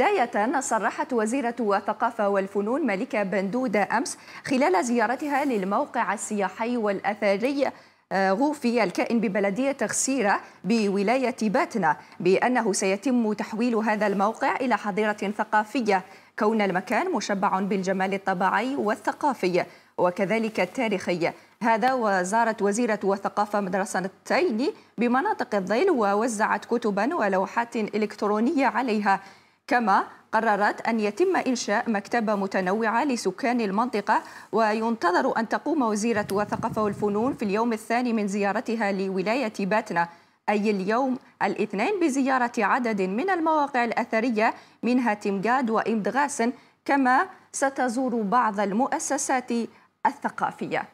بداية صرحت وزيرة الثقافة والفنون ملكة بندودة أمس خلال زيارتها للموقع السياحي والأثري آه، غوفي الكائن ببلدية غسيرة بولاية باتنا بأنه سيتم تحويل هذا الموقع إلى حظيرة ثقافية كون المكان مشبع بالجمال الطبيعي والثقافي وكذلك التاريخي هذا وزارت وزيرة الثقافة مدرسة التين بمناطق الظل ووزعت كتبا ولوحات إلكترونية عليها كما قررت أن يتم إنشاء مكتبة متنوعة لسكان المنطقة وينتظر أن تقوم وزيرة الثقافة والفنون في اليوم الثاني من زيارتها لولاية باتنا أي اليوم الاثنين بزيارة عدد من المواقع الأثرية منها تمجاد وإمدغاسن كما ستزور بعض المؤسسات الثقافية